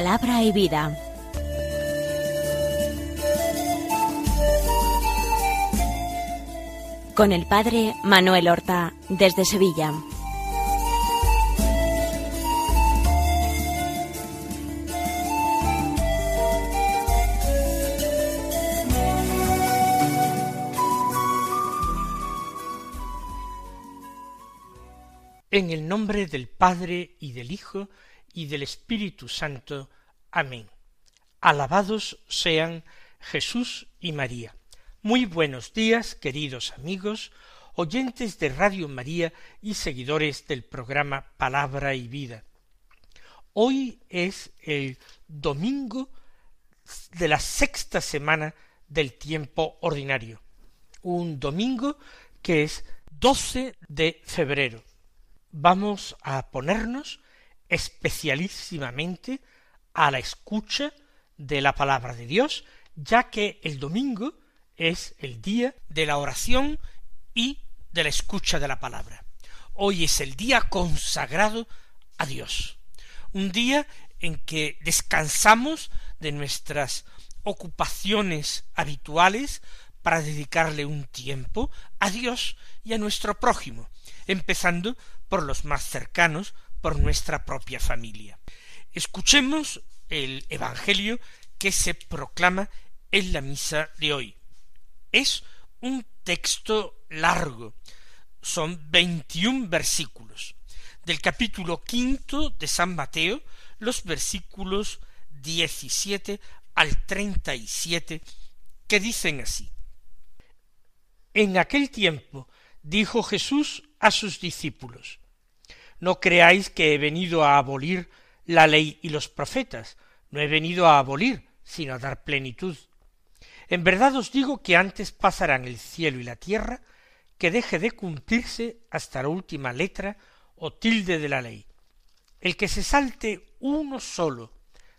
Palabra y vida. Con el padre Manuel Horta, desde Sevilla. En el nombre del Padre y del Hijo y del Espíritu Santo. Amén. Alabados sean Jesús y María. Muy buenos días, queridos amigos, oyentes de Radio María y seguidores del programa Palabra y Vida. Hoy es el domingo de la sexta semana del tiempo ordinario, un domingo que es 12 de febrero. Vamos a ponernos especialísimamente a la escucha de la palabra de Dios, ya que el domingo es el día de la oración y de la escucha de la palabra. Hoy es el día consagrado a Dios, un día en que descansamos de nuestras ocupaciones habituales para dedicarle un tiempo a Dios y a nuestro prójimo, empezando por los más cercanos por nuestra propia familia. Escuchemos el Evangelio que se proclama en la misa de hoy. Es un texto largo, son veintiún versículos, del capítulo quinto de San Mateo, los versículos 17 al treinta y siete, que dicen así. En aquel tiempo dijo Jesús a sus discípulos, no creáis que he venido a abolir la ley y los profetas. No he venido a abolir, sino a dar plenitud. En verdad os digo que antes pasarán el cielo y la tierra que deje de cumplirse hasta la última letra o tilde de la ley. El que se salte uno solo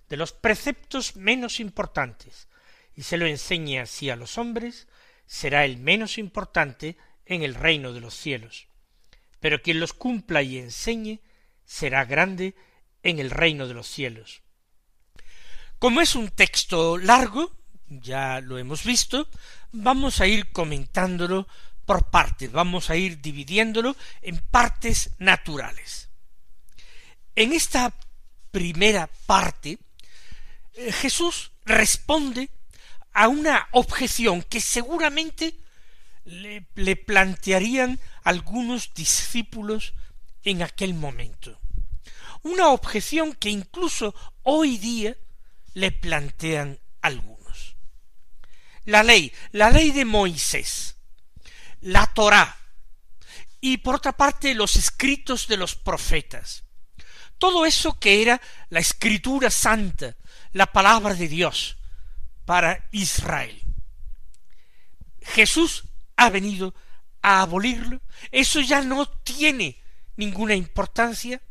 de los preceptos menos importantes y se lo enseñe así a los hombres, será el menos importante en el reino de los cielos pero quien los cumpla y enseñe será grande en el reino de los cielos. Como es un texto largo, ya lo hemos visto, vamos a ir comentándolo por partes, vamos a ir dividiéndolo en partes naturales. En esta primera parte, eh, Jesús responde a una objeción que seguramente le, plantearían algunos discípulos en aquel momento. Una objeción que incluso hoy día le plantean algunos. La ley, la ley de Moisés, la Torá y por otra parte los escritos de los profetas. Todo eso que era la escritura santa, la palabra de Dios para Israel. Jesús ha venido a abolirlo, eso ya no tiene ninguna importancia,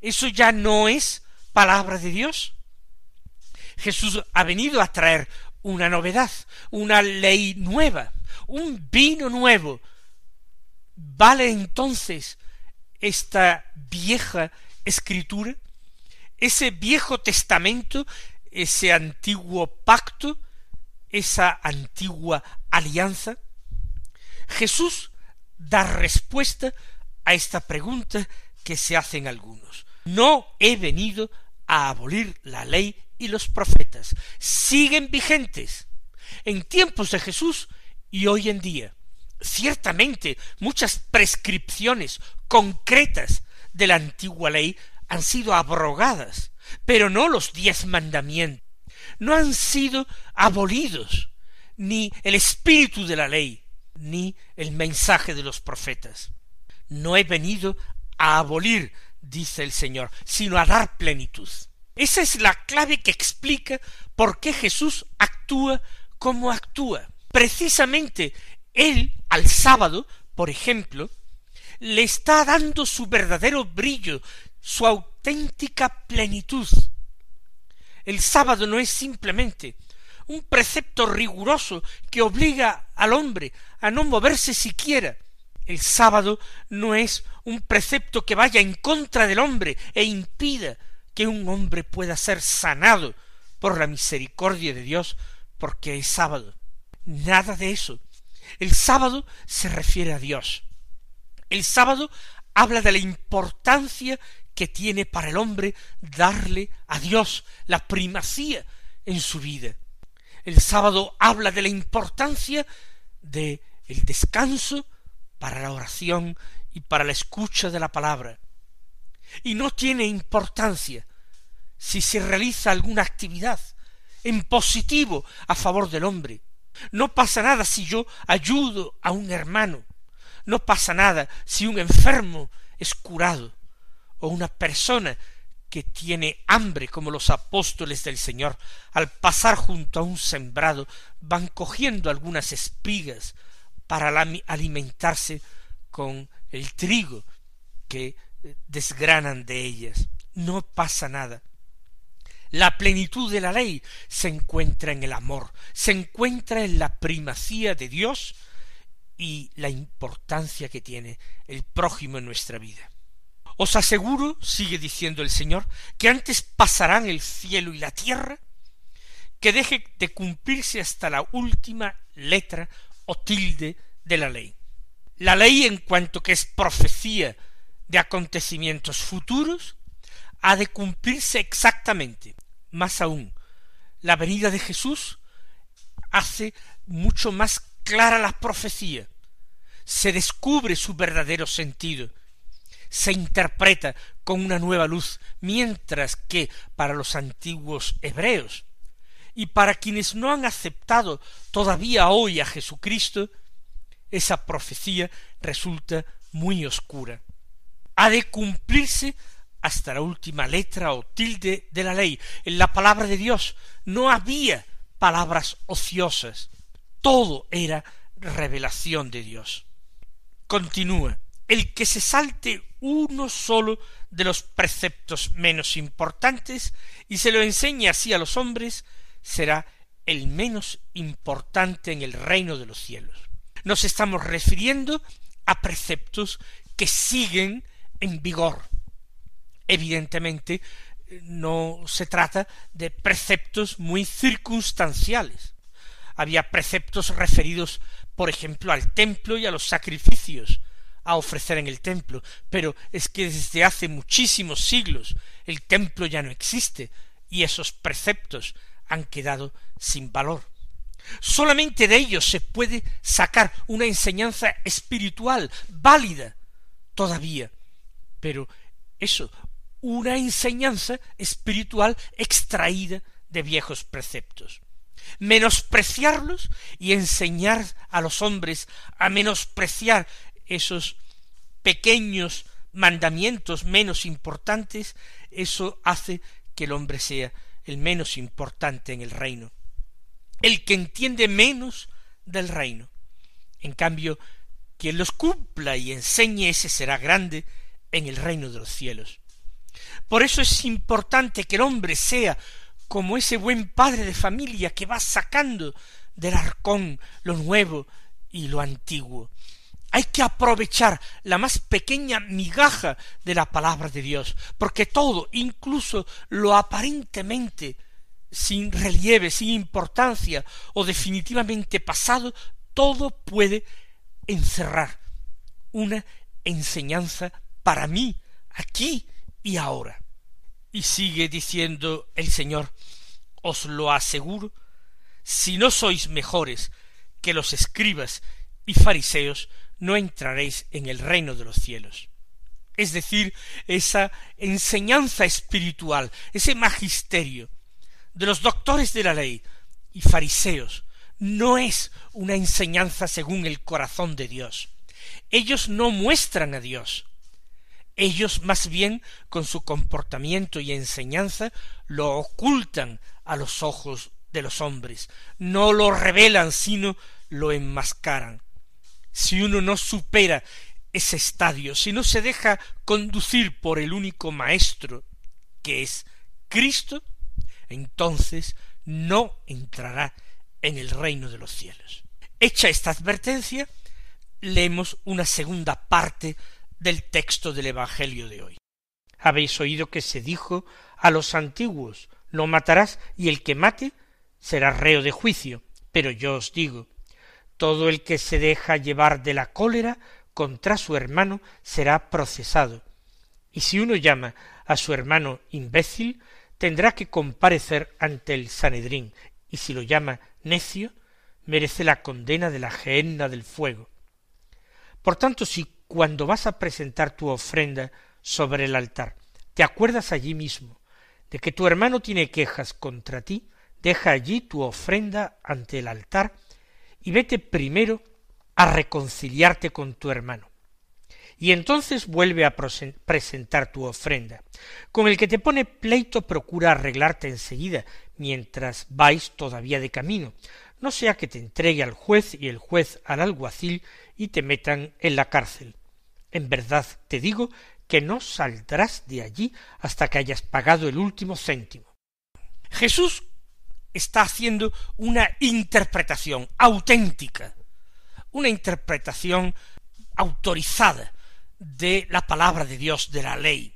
eso ya no es palabra de Dios. Jesús ha venido a traer una novedad, una ley nueva, un vino nuevo. ¿Vale entonces esta vieja escritura, ese viejo testamento, ese antiguo pacto, esa antigua alianza? Jesús da respuesta a esta pregunta que se hacen algunos. No he venido a abolir la ley y los profetas. Siguen vigentes en tiempos de Jesús y hoy en día. Ciertamente, muchas prescripciones concretas de la antigua ley han sido abrogadas, pero no los diez mandamientos. No han sido abolidos, ni el espíritu de la ley, ni el mensaje de los profetas. No he venido a abolir, dice el Señor, sino a dar plenitud. Esa es la clave que explica por qué Jesús actúa como actúa. Precisamente Él, al sábado, por ejemplo, le está dando su verdadero brillo, su auténtica plenitud. El sábado no es simplemente un precepto riguroso que obliga al hombre a no moverse siquiera. El sábado no es un precepto que vaya en contra del hombre e impida que un hombre pueda ser sanado por la misericordia de Dios porque es sábado. Nada de eso. El sábado se refiere a Dios. El sábado habla de la importancia que tiene para el hombre darle a Dios la primacía en su vida. El sábado habla de la importancia de el descanso para la oración y para la escucha de la palabra. Y no tiene importancia si se realiza alguna actividad en positivo a favor del hombre. No pasa nada si yo ayudo a un hermano. No pasa nada si un enfermo es curado o una persona que tiene hambre como los apóstoles del Señor, al pasar junto a un sembrado, van cogiendo algunas espigas para alimentarse con el trigo que eh, desgranan de ellas. No pasa nada. La plenitud de la ley se encuentra en el amor, se encuentra en la primacía de Dios y la importancia que tiene el prójimo en nuestra vida. Os aseguro, sigue diciendo el Señor, que antes pasarán el cielo y la tierra que deje de cumplirse hasta la última letra o tilde de la ley. La ley, en cuanto que es profecía de acontecimientos futuros, ha de cumplirse exactamente. Más aún, la venida de Jesús hace mucho más clara la profecía. Se descubre su verdadero sentido se interpreta con una nueva luz, mientras que para los antiguos hebreos y para quienes no han aceptado todavía hoy a Jesucristo, esa profecía resulta muy oscura. Ha de cumplirse hasta la última letra o tilde de la ley. En la palabra de Dios no había palabras ociosas. Todo era revelación de Dios. Continúa el que se salte uno solo de los preceptos menos importantes y se lo enseñe así a los hombres, será el menos importante en el reino de los cielos. Nos estamos refiriendo a preceptos que siguen en vigor. Evidentemente, no se trata de preceptos muy circunstanciales. Había preceptos referidos, por ejemplo, al templo y a los sacrificios, a ofrecer en el templo, pero es que desde hace muchísimos siglos el templo ya no existe y esos preceptos han quedado sin valor. Solamente de ellos se puede sacar una enseñanza espiritual válida todavía, pero eso, una enseñanza espiritual extraída de viejos preceptos. Menospreciarlos y enseñar a los hombres a menospreciar esos pequeños mandamientos menos importantes, eso hace que el hombre sea el menos importante en el reino. El que entiende menos del reino. En cambio, quien los cumpla y enseñe ese será grande en el reino de los cielos. Por eso es importante que el hombre sea como ese buen padre de familia que va sacando del arcón lo nuevo y lo antiguo, hay que aprovechar la más pequeña migaja de la palabra de Dios, porque todo, incluso lo aparentemente sin relieve, sin importancia o definitivamente pasado, todo puede encerrar una enseñanza para mí, aquí y ahora. Y sigue diciendo el Señor, os lo aseguro, si no sois mejores que los escribas y fariseos, no entraréis en el reino de los cielos. Es decir, esa enseñanza espiritual, ese magisterio de los doctores de la ley y fariseos, no es una enseñanza según el corazón de Dios. Ellos no muestran a Dios. Ellos más bien, con su comportamiento y enseñanza, lo ocultan a los ojos de los hombres, no lo revelan, sino lo enmascaran si uno no supera ese estadio, si no se deja conducir por el único maestro que es Cristo, entonces no entrará en el reino de los cielos. Hecha esta advertencia, leemos una segunda parte del texto del Evangelio de hoy. Habéis oído que se dijo a los antiguos, no matarás, y el que mate será reo de juicio. Pero yo os digo, todo el que se deja llevar de la cólera contra su hermano será procesado. Y si uno llama a su hermano imbécil, tendrá que comparecer ante el Sanedrín, y si lo llama necio, merece la condena de la gehenna del fuego. Por tanto, si cuando vas a presentar tu ofrenda sobre el altar, te acuerdas allí mismo de que tu hermano tiene quejas contra ti, deja allí tu ofrenda ante el altar y vete primero a reconciliarte con tu hermano. Y entonces vuelve a presentar tu ofrenda. Con el que te pone pleito procura arreglarte enseguida, mientras vais todavía de camino, no sea que te entregue al juez y el juez al alguacil y te metan en la cárcel. En verdad te digo que no saldrás de allí hasta que hayas pagado el último céntimo. Jesús está haciendo una interpretación auténtica, una interpretación autorizada de la palabra de Dios, de la ley.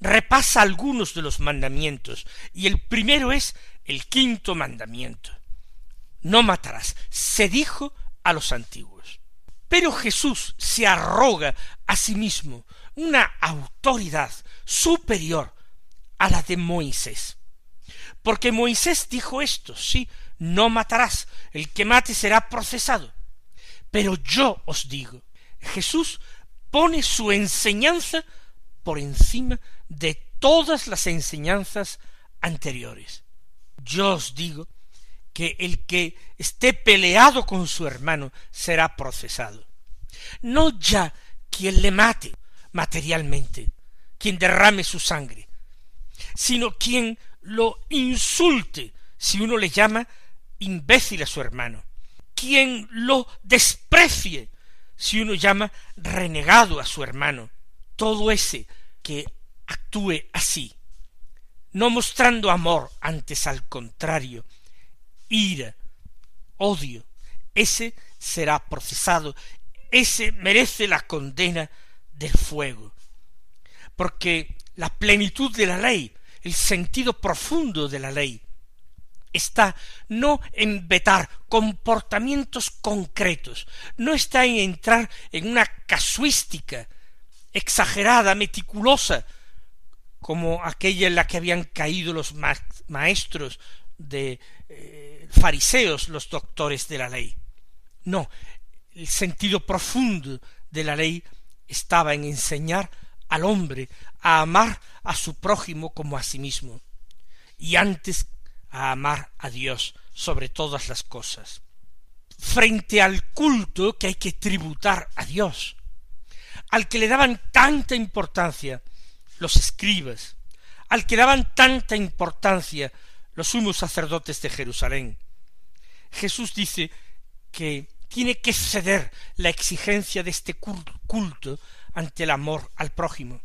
Repasa algunos de los mandamientos, y el primero es el quinto mandamiento. No matarás, se dijo a los antiguos. Pero Jesús se arroga a sí mismo una autoridad superior a la de Moisés. Porque Moisés dijo esto, sí, no matarás, el que mate será procesado. Pero yo os digo, Jesús pone su enseñanza por encima de todas las enseñanzas anteriores. Yo os digo que el que esté peleado con su hermano será procesado. No ya quien le mate materialmente, quien derrame su sangre, sino quien lo insulte si uno le llama imbécil a su hermano, quien lo desprecie si uno llama renegado a su hermano, todo ese que actúe así, no mostrando amor, antes al contrario, ira, odio, ese será procesado, ese merece la condena del fuego, porque la plenitud de la ley el sentido profundo de la ley está no en vetar comportamientos concretos, no está en entrar en una casuística exagerada, meticulosa, como aquella en la que habían caído los maestros de eh, fariseos, los doctores de la ley. No, el sentido profundo de la ley estaba en enseñar al hombre a amar a su prójimo como a sí mismo, y antes a amar a Dios sobre todas las cosas. Frente al culto que hay que tributar a Dios, al que le daban tanta importancia los escribas, al que daban tanta importancia los sumos sacerdotes de Jerusalén. Jesús dice que tiene que ceder la exigencia de este culto ante el amor al prójimo.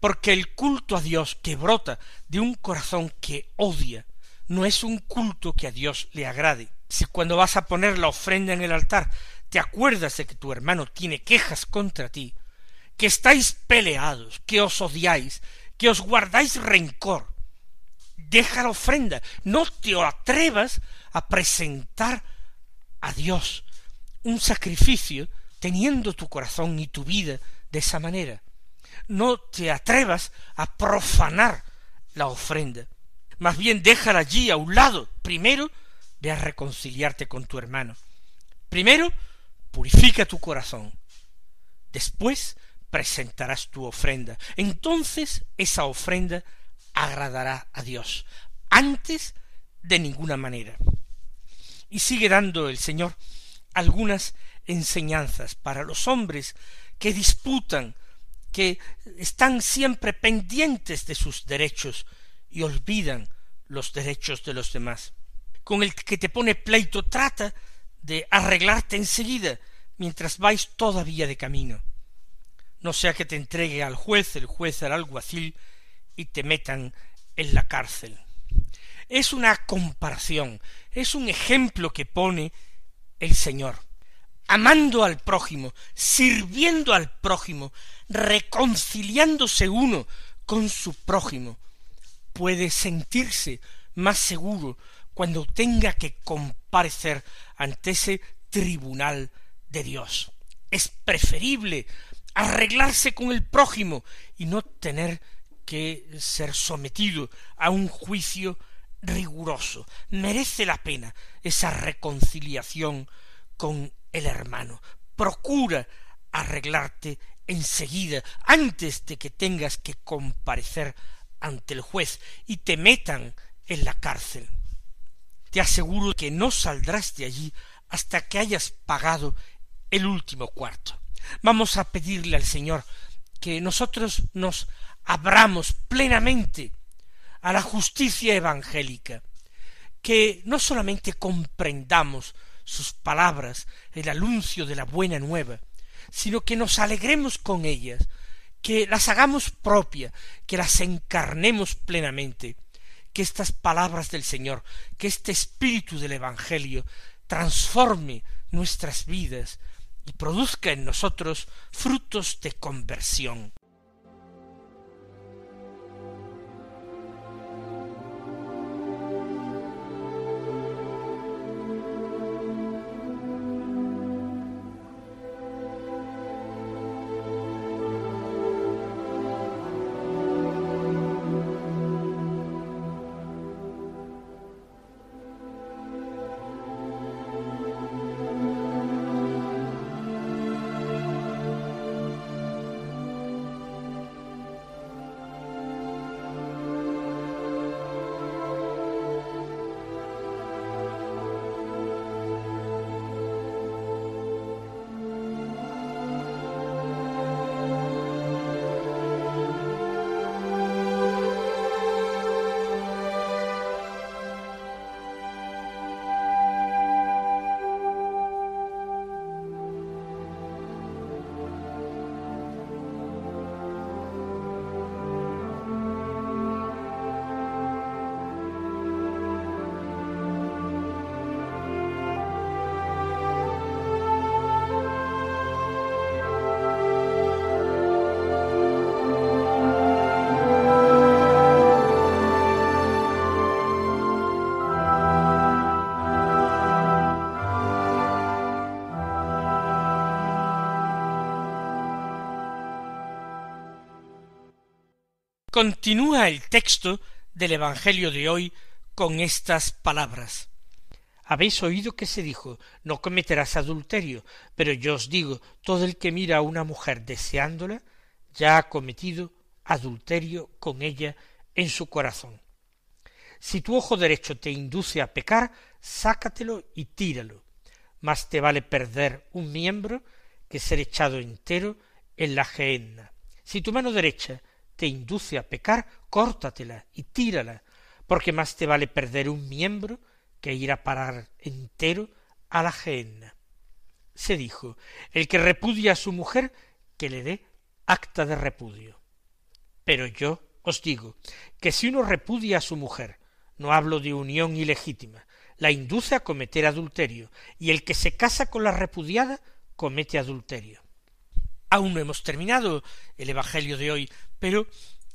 Porque el culto a Dios que brota de un corazón que odia no es un culto que a Dios le agrade. Si cuando vas a poner la ofrenda en el altar te acuerdas de que tu hermano tiene quejas contra ti, que estáis peleados, que os odiáis, que os guardáis rencor, deja la ofrenda, no te atrevas a presentar a Dios un sacrificio teniendo tu corazón y tu vida de esa manera no te atrevas a profanar la ofrenda. Más bien déjala allí a un lado. Primero, de a reconciliarte con tu hermano. Primero, purifica tu corazón. Después, presentarás tu ofrenda. Entonces, esa ofrenda agradará a Dios. Antes, de ninguna manera. Y sigue dando el Señor algunas enseñanzas para los hombres que disputan que están siempre pendientes de sus derechos y olvidan los derechos de los demás. Con el que te pone pleito trata de arreglarte enseguida mientras vais todavía de camino. No sea que te entregue al juez, el juez al alguacil y te metan en la cárcel. Es una comparación, es un ejemplo que pone el Señor amando al prójimo, sirviendo al prójimo, reconciliándose uno con su prójimo, puede sentirse más seguro cuando tenga que comparecer ante ese tribunal de Dios. Es preferible arreglarse con el prójimo y no tener que ser sometido a un juicio riguroso. Merece la pena esa reconciliación con el hermano. Procura arreglarte enseguida, antes de que tengas que comparecer ante el juez y te metan en la cárcel. Te aseguro que no saldrás de allí hasta que hayas pagado el último cuarto. Vamos a pedirle al Señor que nosotros nos abramos plenamente a la justicia evangélica, que no solamente comprendamos sus palabras, el anuncio de la buena nueva, sino que nos alegremos con ellas, que las hagamos propia, que las encarnemos plenamente, que estas palabras del Señor, que este espíritu del Evangelio transforme nuestras vidas y produzca en nosotros frutos de conversión. Continúa el texto del Evangelio de hoy con estas palabras. Habéis oído que se dijo, no cometerás adulterio, pero yo os digo, todo el que mira a una mujer deseándola, ya ha cometido adulterio con ella en su corazón. Si tu ojo derecho te induce a pecar, sácatelo y tíralo. Más te vale perder un miembro que ser echado entero en la gehenna. Si tu mano derecha te induce a pecar, córtatela y tírala, porque más te vale perder un miembro que ir a parar entero a la gehenna. Se dijo, el que repudia a su mujer, que le dé acta de repudio. Pero yo os digo que si uno repudia a su mujer, no hablo de unión ilegítima, la induce a cometer adulterio, y el que se casa con la repudiada comete adulterio. Aún no hemos terminado el Evangelio de hoy, pero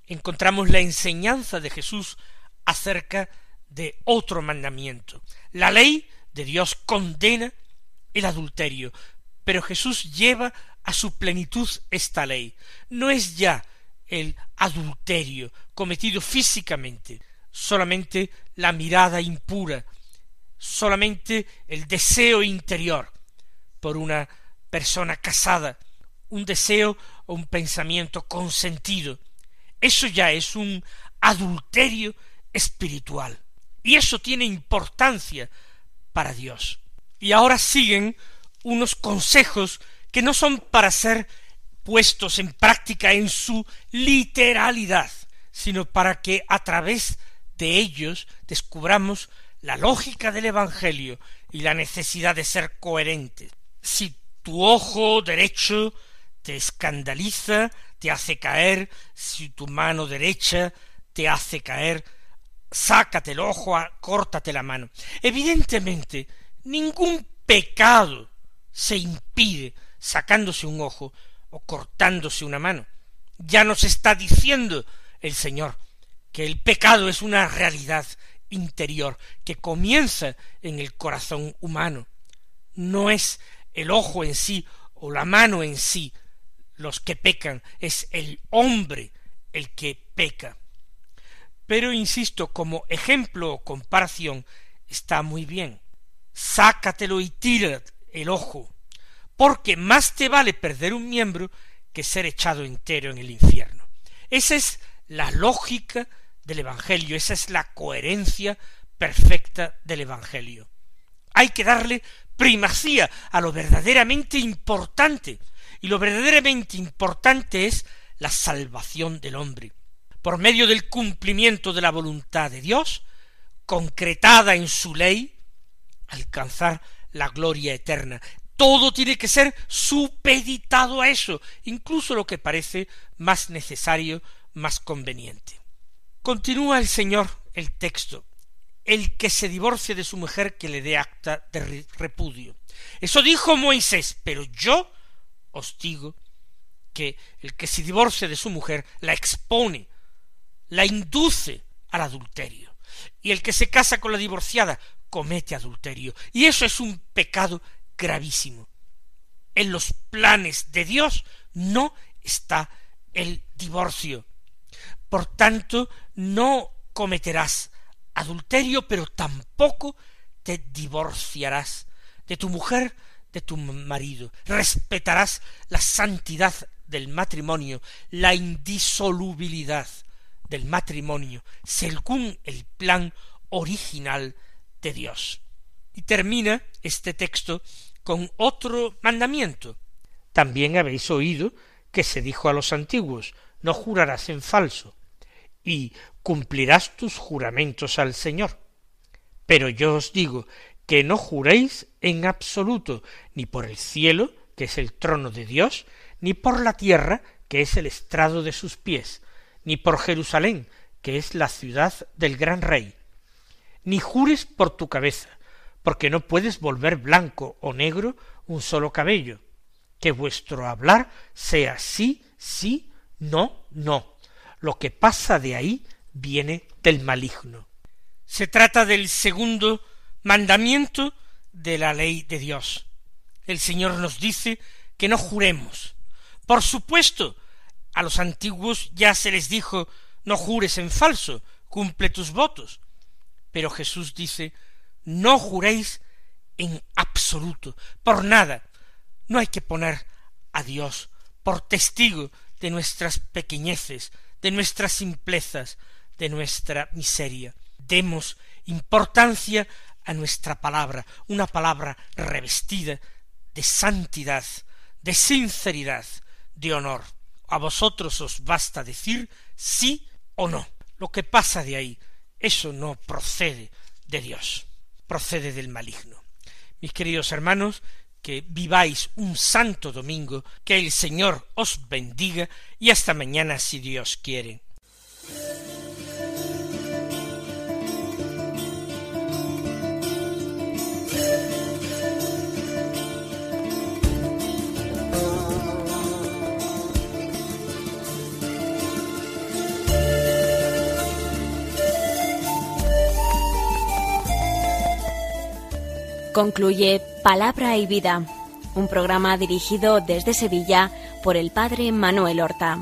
encontramos la enseñanza de Jesús acerca de otro mandamiento. La ley de Dios condena el adulterio, pero Jesús lleva a su plenitud esta ley. No es ya el adulterio cometido físicamente, solamente la mirada impura, solamente el deseo interior por una persona casada, un deseo un pensamiento consentido, eso ya es un adulterio espiritual. Y eso tiene importancia para Dios. Y ahora siguen unos consejos que no son para ser puestos en práctica en su literalidad, sino para que a través de ellos descubramos la lógica del Evangelio y la necesidad de ser coherentes. Si tu ojo derecho te escandaliza, te hace caer, si tu mano derecha te hace caer, sácate el ojo, córtate la mano. Evidentemente, ningún pecado se impide sacándose un ojo o cortándose una mano. Ya nos está diciendo el Señor que el pecado es una realidad interior que comienza en el corazón humano. No es el ojo en sí o la mano en sí los que pecan, es el hombre el que peca. Pero insisto, como ejemplo o comparación, está muy bien. Sácatelo y tira el ojo, porque más te vale perder un miembro que ser echado entero en el infierno. Esa es la lógica del Evangelio, esa es la coherencia perfecta del Evangelio. Hay que darle primacía a lo verdaderamente importante, y lo verdaderamente importante es la salvación del hombre, por medio del cumplimiento de la voluntad de Dios, concretada en su ley, alcanzar la gloria eterna. Todo tiene que ser supeditado a eso, incluso lo que parece más necesario, más conveniente. Continúa el Señor el texto. El que se divorcie de su mujer que le dé acta de repudio. Eso dijo Moisés, pero yo digo que el que se divorcia de su mujer la expone, la induce al adulterio. Y el que se casa con la divorciada comete adulterio. Y eso es un pecado gravísimo. En los planes de Dios no está el divorcio. Por tanto, no cometerás adulterio, pero tampoco te divorciarás de tu mujer de tu marido, respetarás la santidad del matrimonio, la indisolubilidad del matrimonio, según el plan original de Dios. Y termina este texto con otro mandamiento. También habéis oído que se dijo a los antiguos, no jurarás en falso, y cumplirás tus juramentos al Señor. Pero yo os digo que no juréis en absoluto, ni por el cielo, que es el trono de Dios, ni por la tierra, que es el estrado de sus pies, ni por Jerusalén, que es la ciudad del gran rey, ni jures por tu cabeza, porque no puedes volver blanco o negro un solo cabello, que vuestro hablar sea sí, sí, no, no. Lo que pasa de ahí viene del maligno. Se trata del segundo mandamiento de la ley de Dios. El Señor nos dice que no juremos. Por supuesto, a los antiguos ya se les dijo no jures en falso, cumple tus votos. Pero Jesús dice no juréis en absoluto, por nada. No hay que poner a Dios por testigo de nuestras pequeñeces, de nuestras simplezas, de nuestra miseria. Demos importancia a nuestra palabra, una palabra revestida de santidad, de sinceridad, de honor. A vosotros os basta decir sí o no. Lo que pasa de ahí, eso no procede de Dios, procede del maligno. Mis queridos hermanos, que viváis un santo domingo, que el Señor os bendiga y hasta mañana si Dios quiere. Concluye Palabra y Vida, un programa dirigido desde Sevilla por el padre Manuel Horta.